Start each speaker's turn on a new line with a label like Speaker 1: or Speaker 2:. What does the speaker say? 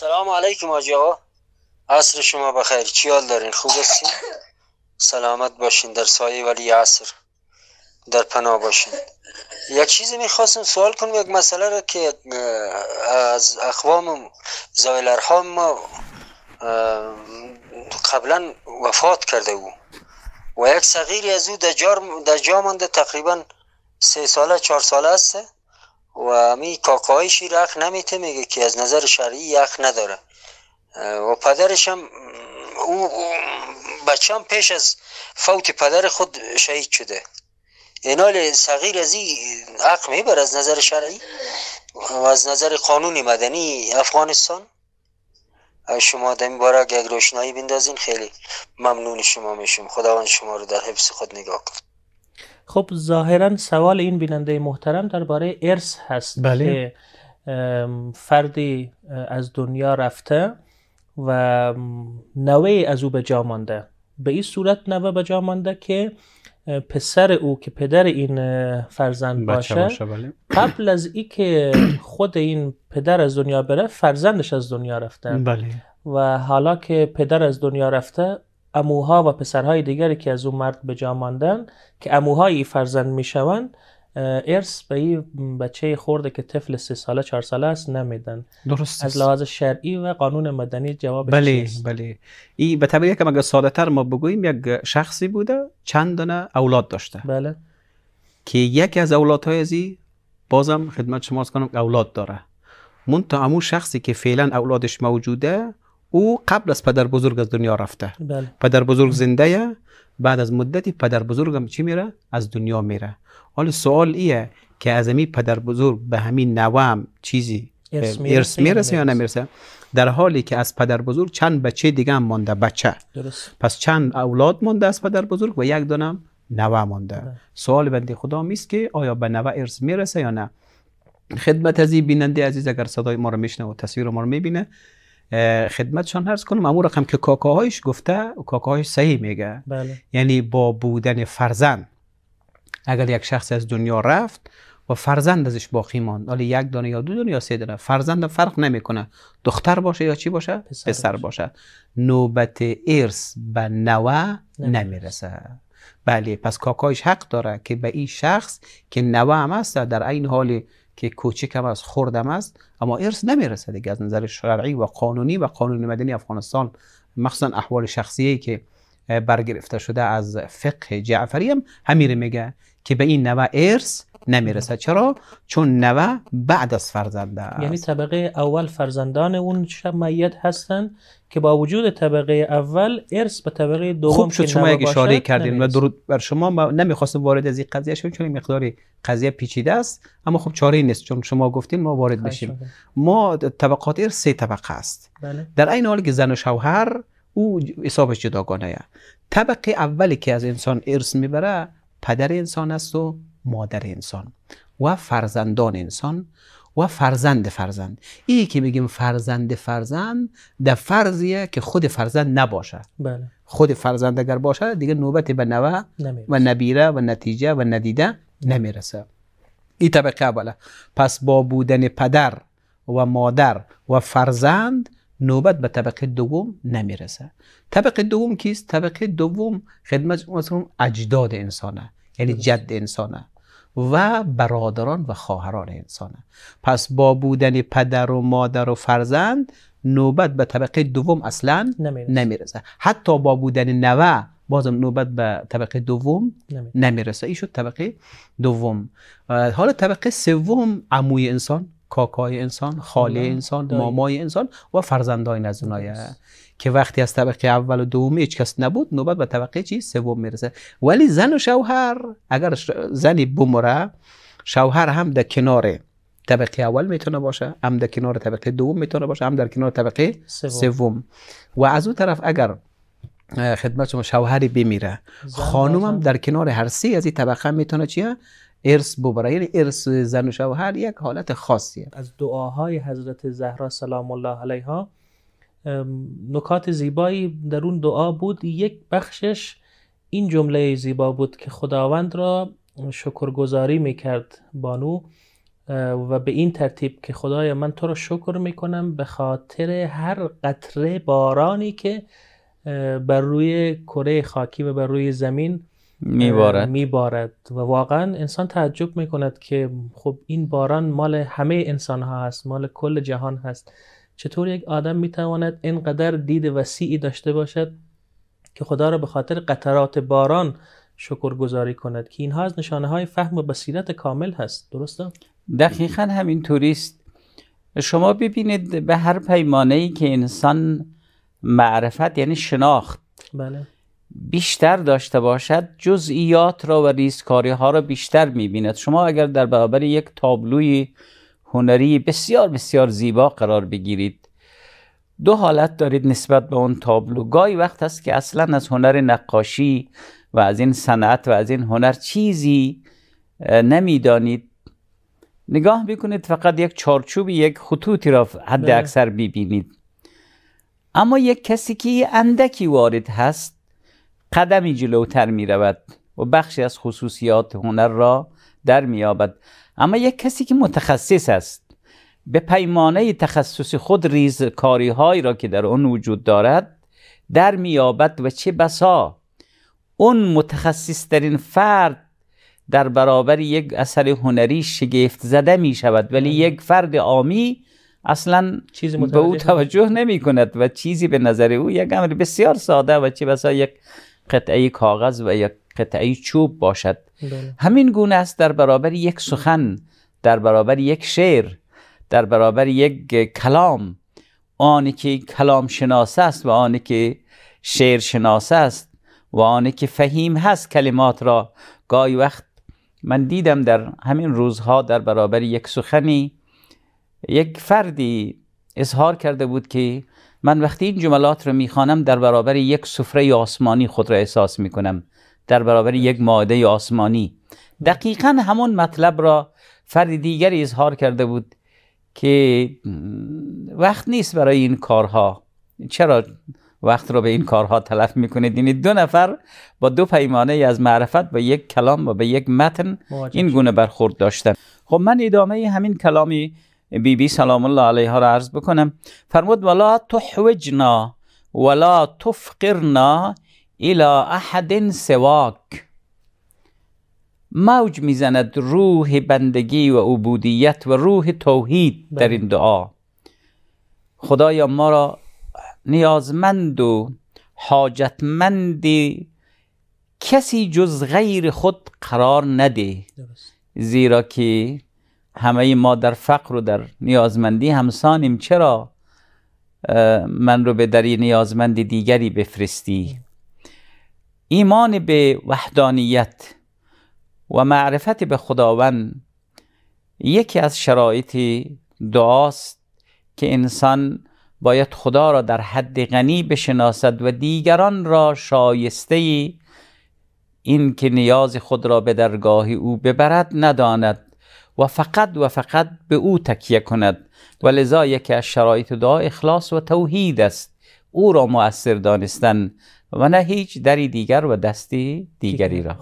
Speaker 1: سلام علیکم آجی آقا عصر شما بخیر حال دارین خوب هستین سلامت باشین در سایه ولی عصر در پناه باشین یک چیزی میخواستم سوال کنم یک مسئله را که از اخوام ارحام ما قبلا وفات کرده او و یک صغیری از او در جا مانده تقریبا سه ساله چهار ساله است و می کاکای رخ نمیته میگه که از نظر شرعی یخ نداره و پدرش هم او بچه هم پیش از فوت پدر خود شهید شده اینال صغیر از این حق میبر از نظر شرعی و از نظر قانون مدنی افغانستان شما در این باره اگر روشنایی بندازین خیلی ممنون شما میشم خداوند شما رو در حفظ خود نگاه کن خب ظاهرا سوال این بیننده محترم درباره ارث هست که بله. فردی از دنیا رفته و نوه از او به جا مانده به این صورت نوه به جا مانده که پسر او که پدر این فرزند باشه, بله. قبل از ای که خود این پدر از دنیا بره فرزندش از دنیا رفته بله. و حالا که پدر از دنیا رفته اموها و پسرهای دیگری که از اون مرد به جا ماندن که اموهای فرزند میشوند ارث به این بچه خورده که طفل سه ساله چهار ساله است نمیدن درست از لحاظ شرعی و قانون مدنی
Speaker 2: جواب بله بله این به طبیعی که مگه ساده تر ما بگوییم یک شخصی بوده چند دانه اولاد داشته بله که یکی از اولادهای ازی بازم خدمت شما از کنم اولاد داره مون تا امو شخصی که فعلا اولادش موجوده او قبل از پدر بزرگ از دنیا رفته بله. پدر بزرگ زنده بعد از مدتی پدر بزرگم چی میره از دنیا میره حالا سوال ایه که از امی پدر بزرگ به همین نوام چیزی ارث میرسه, میرسه یا نمیرسه در حالی که از پدر بزرگ چند بچه دیگه هم مانده بچه درست. پس چند اولاد مانده از پدر بزرگ و یک دانم نوه مانده بله. سوال بنده خدا میست که آیا به نوه ارث میرسه یا نه خدمت از بیننده عزیز اگر صدای ما رو میشنه و تصویر ما رو میبینه خدمتشان هرز کنم امور رقم که کاکاهایش گفته کاکاهایش صحیح میگه بله. یعنی با بودن فرزند اگر یک شخص از دنیا رفت و فرزند ازش باقی ماند حالا یک دانه یا دو دانه یا سه دانه فرزند فرق نمیکنه دختر باشه یا چی باشه پسر, پسر باشه نوبت ارث به نوه نمیرسه بله پس کاکایش حق داره که به این شخص که نوه هم هست در این حال که کوچکم از خوردم است اما ارث نمیرسه دیگه از نظر شرعی و قانونی و قانون مدنی افغانستان مخصوصا احوال شخصی که برگرفته شده از فقه جعفری هم همین میگه که به این نوع ارث نمیرسه چرا چون نوه بعد از فرزنده است. یعنی
Speaker 1: طبقه اول فرزندان اون میت هستن که با وجود طبقه اول ارث به طبقه دوم خوب شد شما یک اشاره کردین و درود
Speaker 2: بر شما ما نمیخواستم وارد از این قضیه شویم چون مقدار قضیه پیچیده است اما خب چاره نیست چون شما گفتین ما وارد بشیم ما طبقات ارث سه طبقه است بله. در این حال که زن و شوهر او حسابش جداگانه طبقه اولی که از انسان ارث میبره پدر انسان است و مادر انسان و فرزندان انسان و فرزند فرزند ای که میگیم فرزند فرزند در فرضیه که خود فرزند نباشه بله. خود فرزند اگر باشه دیگه نوبت به نوه و نبیره و نتیجه و ندیده نمیرسه این طبقه اوله پس با بودن پدر و مادر و فرزند نوبت به طبقه دوم نمیرسه طبقه دوم کیست؟ طبقه دوم خدمت اجداد انسانه یعنی جد انسانه و برادران و خواهران انسانه پس با بودن پدر و مادر و فرزند نوبت به طبقه دوم اصلا نمیرسه, حتی با بودن نوه بازم نوبت به طبقه دوم نمیرسه این شد طبقه دوم حالا طبقه سوم عموی انسان کاکای انسان خاله انسان مامای انسان و فرزندان از اونایه که وقتی از طبقه اول و دوم هیچ کس نبود نوبت به طبقه چی سوم میرسه ولی زن و شوهر اگر زنی بمره شوهر هم در کنار طبقه اول میتونه باشه هم در کنار طبقه دوم میتونه باشه هم در کنار طبقه سوم و از اون طرف اگر خدمت شما شوهری بمیره خانومم در کنار هر سه از این طبقه میتونه چیه ارث ببره یعنی ارث زن و شوهر یک حالت خاصیه
Speaker 1: از دعاهای حضرت زهرا سلام الله علیها نکات زیبایی در اون دعا بود یک بخشش این جمله زیبا بود که خداوند را شکرگزاری میکرد بانو و به این ترتیب که خدایا من تو را شکر میکنم به خاطر هر قطره بارانی که بر روی کره خاکی و بر روی زمین میبارد بارد و واقعا انسان تعجب میکند که خب این باران مال همه انسان ها هست مال کل جهان هست چطور یک آدم می تواند اینقدر دید وسیعی داشته باشد که خدا را به خاطر قطرات باران گذاری کند که اینها از نشانه های فهم و بصیرت کامل هست
Speaker 3: درسته؟ دقیقا همین توریست شما ببینید به هر پیمانه ای که انسان معرفت یعنی شناخت بله. بیشتر داشته باشد جزئیات را و ریزکاری ها را بیشتر می بیند شما اگر در برابر یک تابلوی هنری بسیار بسیار زیبا قرار بگیرید دو حالت دارید نسبت به اون تابلو گاهی وقت هست که اصلا از هنر نقاشی و از این صنعت و از این هنر چیزی نمیدانید نگاه میکنید فقط یک چارچوب یک خطوطی را حد بله. اکثر ببینید اما یک کسی که اندکی وارد هست قدمی جلوتر می رود و بخشی از خصوصیات هنر را در می آبد. اما یک کسی که متخصص است به پیمانه تخصص خود ریز کاری هایی را که در آن وجود دارد در میابد و چه بسا اون متخصص ترین فرد در برابر یک اثر هنری شگفت زده می شود ولی یک فرد آمی اصلا چیز به او توجه نمی کند و چیزی به نظر او یک امر بسیار ساده و چه بسا یک قطعه کاغذ و یک قطعی چوب باشد بله. همین گونه است در برابر یک سخن در برابر یک شعر در برابر یک کلام آنی که کلام شناس است و آنی که شعر شناس است و آنی که فهیم هست کلمات را گاهی وقت من دیدم در همین روزها در برابر یک سخنی یک فردی اظهار کرده بود که من وقتی این جملات رو میخوانم در برابر یک سفره آسمانی خود را احساس میکنم در برابر یک ماده آسمانی دقیقا همون مطلب را فرد دیگری اظهار کرده بود که وقت نیست برای این کارها چرا وقت را به این کارها تلف میکنید یعنی دو نفر با دو پیمانه از معرفت با یک کلام و به یک متن این گونه برخورد داشتن خب من ادامه همین کلامی بی بی سلام الله علیها را عرض بکنم فرمود ولا تحوجنا ولا تفقرنا الی احد سواک موج میزند روح بندگی و عبودیت و روح توحید در این دعا خدایا ما را نیازمند و حاجتمند کسی جز غیر خود قرار نده زیرا که همه ما در فقر و در نیازمندی همسانیم چرا من رو به دری نیازمند دیگری بفرستی ایمان به وحدانیت و معرفت به خداوند یکی از شرایط دعاست که انسان باید خدا را در حد غنی بشناسد و دیگران را شایسته این که نیاز خود را به درگاه او ببرد نداند و فقط و فقط به او تکیه کند و لذا یکی از شرایط دعا اخلاص و توحید است او را مؤثر دانستن و نه هیچ دری دیگر و دستی دیگری را